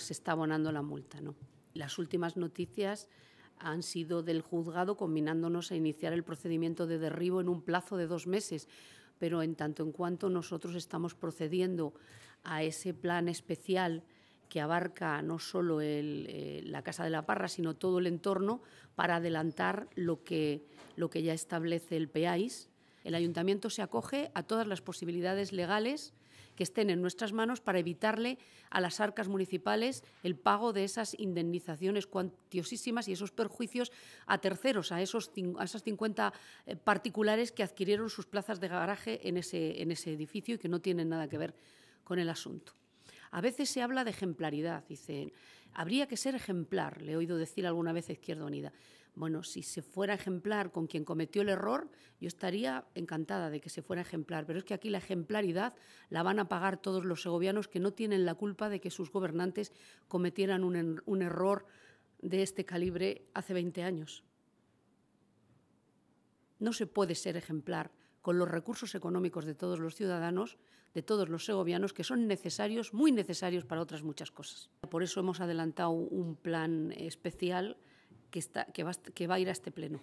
se está abonando la multa, no. Las últimas noticias han sido del juzgado combinándonos a iniciar el procedimiento de derribo en un plazo de dos meses, pero en tanto en cuanto nosotros estamos procediendo a ese plan especial que abarca no solo eh, la Casa de la Parra, sino todo el entorno, para adelantar lo que, lo que ya establece el PEAIS. El ayuntamiento se acoge a todas las posibilidades legales que estén en nuestras manos para evitarle a las arcas municipales el pago de esas indemnizaciones cuantiosísimas y esos perjuicios a terceros, a, esos, a esas 50 eh, particulares que adquirieron sus plazas de garaje en ese, en ese edificio y que no tienen nada que ver con el asunto. A veces se habla de ejemplaridad, dicen, habría que ser ejemplar, le he oído decir alguna vez a Izquierda Unida. Bueno, si se fuera ejemplar con quien cometió el error, yo estaría encantada de que se fuera ejemplar, pero es que aquí la ejemplaridad la van a pagar todos los segovianos que no tienen la culpa de que sus gobernantes cometieran un, un error de este calibre hace 20 años. No se puede ser ejemplar con los recursos económicos de todos los ciudadanos, de todos los segovianos, que son necesarios, muy necesarios para otras muchas cosas. Por eso hemos adelantado un plan especial que, que va a ir a este pleno.